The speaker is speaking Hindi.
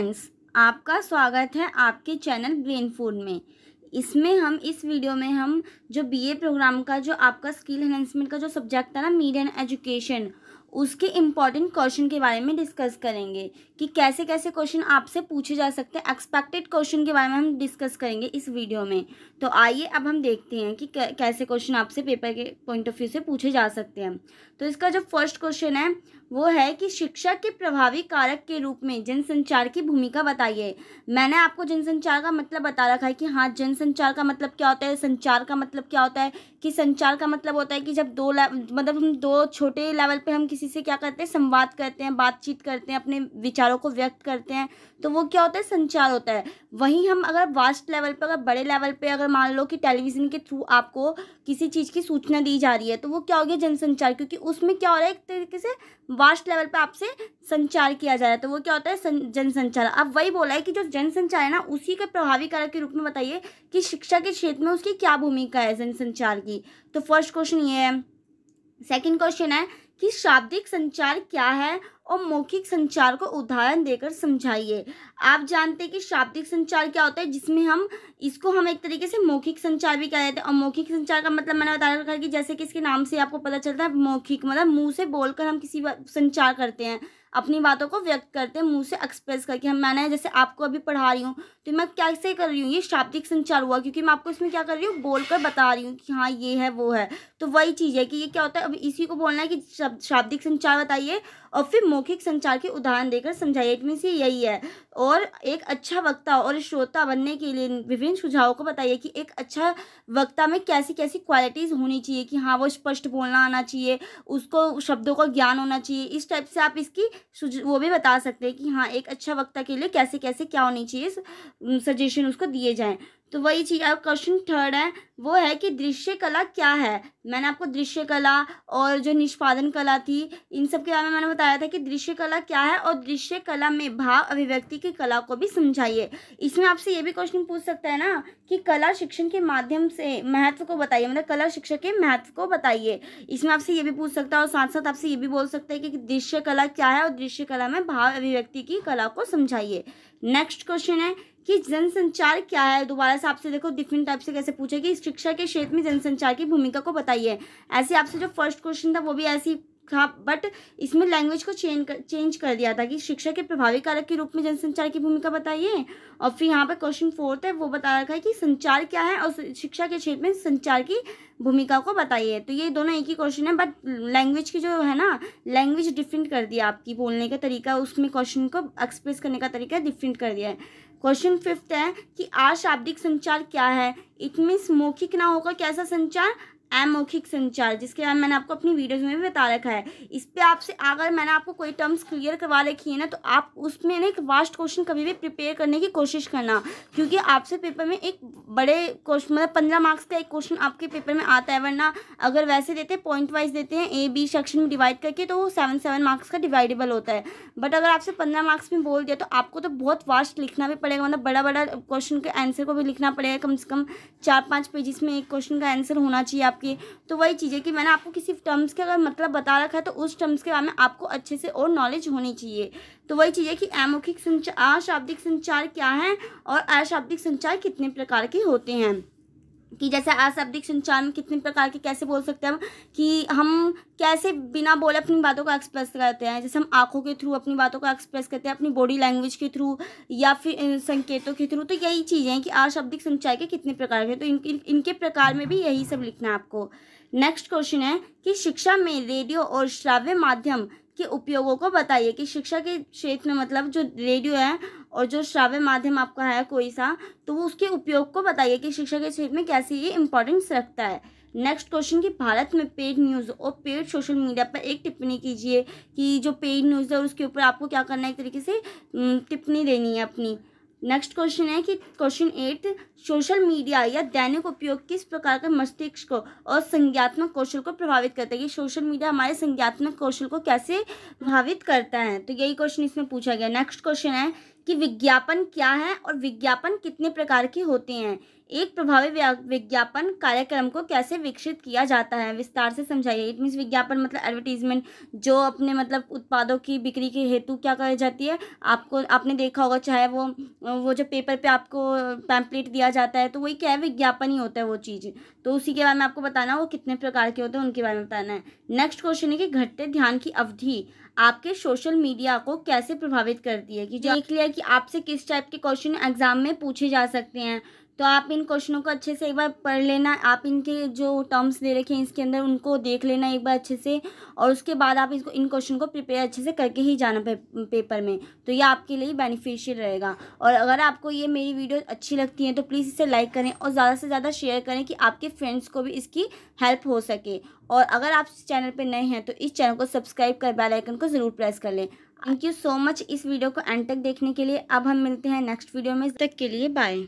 फ्रेंड्स आपका स्वागत है आपके चैनल ग्रीन फूड में इसमें हम इस वीडियो में हम जो बीए प्रोग्राम का जो आपका स्किल एनहेंसमेंट का जो सब्जेक्ट था ना मीडिया एंड एजुकेशन उसके इम्पॉर्टेंट क्वेश्चन के बारे में डिस्कस करेंगे कि कैसे कैसे क्वेश्चन आपसे पूछे जा सकते हैं एक्सपेक्टेड क्वेश्चन के बारे में हम डिस्कस करेंगे इस वीडियो में तो आइए अब हम देखते हैं कि कैसे क्वेश्चन आपसे पेपर के पॉइंट ऑफ व्यू से पूछे जा सकते हैं तो इसका जो फर्स्ट क्वेश्चन है वो है कि शिक्षा के प्रभावी कारक के रूप में जनसंचार की भूमिका बताइए मैंने आपको जनसंचार का मतलब बता रखा है कि हाँ जनसंचार का मतलब क्या होता है संचार का मतलब क्या होता है कि संचार का मतलब होता है कि जब दो मतलब हम दो छोटे लेवल पे हम किसी से क्या करते हैं संवाद करते हैं बातचीत करते हैं अपने विचारों को व्यक्त करते हैं तो वो क्या होता है संचार होता है वहीं हम अगर वास्ट लेवल पर अगर बड़े लेवल पर अगर मान लो कि टेलीविज़न के थ्रू आपको किसी चीज़ की सूचना दी जा रही है तो वो क्या हो गया जनसंचार क्योंकि उसमें क्या हो रहा है एक तरीके से वास्ट लेवल पे आपसे संचार किया जा रहा है तो वो क्या होता है जनसंचार अब वही बोला है कि जो जनसंचार है ना उसी के प्रभावी कारक के रूप में बताइए कि शिक्षा के क्षेत्र में उसकी क्या भूमिका है जनसंचार की तो फर्स्ट क्वेश्चन ये है सेकेंड क्वेश्चन है कि शाब्दिक संचार क्या है और मौखिक संचार को उदाहरण देकर समझाइए आप जानते हैं कि शाब्दिक संचार क्या होता है जिसमें हम इसको हम एक तरीके से मौखिक संचार भी कह देते हैं और मौखिक संचार का मतलब मैंने बताया रखा है कि जैसे कि इसके नाम से आपको पता चलता है मौखिक मतलब मुंह से बोलकर हम किसी संचार करते हैं अपनी बातों को व्यक्त करते हैं मुँह से एक्सप्रेस करके हम मैंने जैसे आपको अभी पढ़ा रही हूँ तो मैं कैसे कर रही हूँ ये शाब्दिक संचार हुआ क्योंकि मैं आपको इसमें क्या कर रही हूँ बोलकर बता रही हूँ कि हाँ ये है वो है तो वही चीज़ है कि ये क्या होता है अब इसी को बोलना है कि शाब्दिक संचार बताइए और फिर मौखिक संचार के उदाहरण देकर समझाइए इट से यही है और एक अच्छा वक्ता और श्रोता बनने के लिए विभिन्न सुझावों को बताइए कि एक अच्छा वक्ता में कैसी कैसी क्वालिटीज़ होनी चाहिए कि हाँ वो स्पष्ट बोलना आना चाहिए उसको शब्दों का ज्ञान होना चाहिए इस टाइप से आप इसकी वो भी बता सकते हैं कि हाँ एक अच्छा वक्ता के लिए कैसे कैसे क्या होनी चाहिए सजेशन उसको दिए जाएँ तो वही चीज़ अब क्वेश्चन थर्ड है वो है कि दृश्य कला क्या है मैंने आपको दृश्य कला और जो निष्पादन कला थी इन सब के बारे में मैंने बताया था कि दृश्य कला क्या है और दृश्य कला में भाव अभिव्यक्ति की कला को भी समझाइए इसमें आपसे ये भी क्वेश्चन पूछ सकता है ना कि कला शिक्षण के माध्यम से महत्व को बताइए मतलब कला शिक्षा के महत्व को बताइए इसमें आपसे ये भी पूछ सकता है और साथ साथ आपसे ये भी बोल सकता है कि दृश्य कला क्या है और दृश्य कला में भाव अभिव्यक्ति की कला को समझाइए नेक्स्ट क्वेश्चन है कि जनसंचार क्या है दोबारा से आपसे देखो डिफरेंट टाइप से कैसे पूछे कि शिक्षा के क्षेत्र में जनसंचार की भूमिका को बताइए ऐसे आपसे जो फर्स्ट क्वेश्चन था वो भी ऐसी था बट इसमें लैंग्वेज को चेंज कर चेंज कर दिया था कि शिक्षा के प्रभावी कारक के रूप में जनसंचार की भूमिका बताइए और फिर यहाँ पर क्वेश्चन फोर्थ है वो बता रखा है कि संचार क्या है और शिक्षा के क्षेत्र में संचार की भूमिका को बताइए तो ये दोनों एक ही क्वेश्चन है बट लैंग्वेज की जो है ना लैंग्वेज डिफरेंट कर दिया आपकी बोलने का तरीका उसमें क्वेश्चन को एक्सप्रेस करने का तरीका डिफरेंट कर दिया है क्वेश्चन फिफ्थ है कि आशाब्दिक संचार क्या है इट मीन्स मौखिक ना होकर कैसा संचार अमौखिक संचार जिसके बारे में मैंने आपको अपनी वीडियोज़ में भी बता रखा है इस पर आपसे अगर मैंने आपको कोई टर्म्स क्लियर करवा रखी है ना तो आप उसमें ना एक वास्ट क्वेश्चन कभी भी प्रिपेयर करने की कोशिश करना क्योंकि आपसे पेपर में एक बड़े क्वेश्चन मतलब पंद्रह मार्क्स का एक क्वेश्चन आपके पेपर में आता है वरना अगर वैसे देते हैं पॉइंट वाइज देते हैं ए बी सेक्शन में डिवाइड करके तो वो सेवन सेवन मार्क्स का डिवाइडेबल होता है बट अगर आपसे पंद्रह मार्क्स में बोल दिया तो आपको तो बहुत वास्ट लिखना भी पड़ेगा मतलब बड़ा बड़ा क्वेश्चन के आंसर को भी लिखना पड़ेगा कम से कम चार पाँच पेजेस में एक क्वेश्चन का आंसर होना चाहिए आप आपकी तो वही चीज़ है कि मैंने आपको किसी टर्म्स के अगर मतलब बता रखा है तो उस टर्म्स के बारे में आपको अच्छे से और नॉलेज होनी चाहिए तो वही चीज़ है कि अमौखिक संचार अशाब्दिक संचार क्या है और अशाब्दिक संचार कितने प्रकार के होते हैं कि जैसे अशाब्दिक संचार में कितने प्रकार के कैसे बोल सकते हैं हम कि हम कैसे बिना बोले अपनी बातों को एक्सप्रेस करते हैं जैसे हम आँखों के थ्रू अपनी बातों को एक्सप्रेस करते हैं अपनी बॉडी लैंग्वेज के थ्रू या फिर संकेतों के थ्रू तो यही चीज़ें हैं कि अशाब्दिक संचार के कितने प्रकार के तो इन, इन, इनके प्रकार में भी यही सब लिखना है आपको नेक्स्ट क्वेश्चन है कि शिक्षा में रेडियो और श्राव्य माध्यम के उपयोगों को बताइए कि शिक्षा के क्षेत्र में मतलब जो रेडियो है और जो श्राव्य माध्यम आपका है कोई सा तो वो उसके उपयोग को बताइए कि शिक्षा के क्षेत्र में कैसे ये इंपॉर्टेंस रखता है नेक्स्ट क्वेश्चन कि भारत में पेड न्यूज़ और पेड सोशल मीडिया पर एक टिप्पणी कीजिए कि जो पेड न्यूज़ है उसके ऊपर आपको क्या करना है एक तरीके से टिप्पणी देनी है अपनी नेक्स्ट क्वेश्चन है कि क्वेश्चन एट सोशल मीडिया या दैनिक उपयोग किस प्रकार के मस्तिष्क को और संज्ञात्मक कौशल को प्रभावित करता है कि सोशल मीडिया हमारे संज्ञात्मक कौशल को कैसे प्रभावित करता है तो यही क्वेश्चन इसमें पूछा गया नेक्स्ट क्वेश्चन है कि विज्ञापन क्या है और विज्ञापन कितने प्रकार के होते हैं एक प्रभावी विज्ञापन कार्यक्रम को कैसे विकसित किया जाता है विस्तार से समझाइए इट मीन्स विज्ञापन मतलब एडवर्टीजमेंट जो अपने मतलब उत्पादों की बिक्री के हेतु क्या कही जाती है आपको आपने देखा होगा चाहे वो वो जो पेपर पे आपको पैम्पलेट दिया जाता है तो वही क्या है विज्ञापन ही होता है वो चीज़ तो उसी के बारे में आपको बताना वो कितने प्रकार के होते हैं उनके बारे में बताना है नेक्स्ट क्वेश्चन है कि घटते ध्यान की अवधि आपके सोशल मीडिया को कैसे प्रभावित करती है कि जो देख लिया कि कि आपसे किस टाइप के क्वेश्चन एग्ज़ाम में पूछे जा सकते हैं तो आप इन क्वेश्चनों को अच्छे से एक बार पढ़ लेना आप इनके जो टर्म्स दे रखे हैं इसके अंदर उनको देख लेना एक बार अच्छे से और उसके बाद आप इसको इन क्वेश्चन को प्रिपेयर अच्छे से करके ही जाना पे, पेपर में तो ये आपके लिए बेनिफिशियल रहेगा और अगर आपको ये मेरी वीडियो अच्छी लगती है तो प्लीज़ इसे लाइक करें और ज़्यादा से ज़्यादा शेयर करें कि आपके फ्रेंड्स को भी इसकी हेल्प हो सके और अगर आप इस चैनल पर नए हैं तो इस चैनल को सब्सक्राइब कर बेलाइकन को ज़रूर प्रेस कर लें थैंक यू सो मच इस वीडियो को एंड तक देखने के लिए अब हम मिलते हैं नेक्स्ट वीडियो में तक के लिए बाय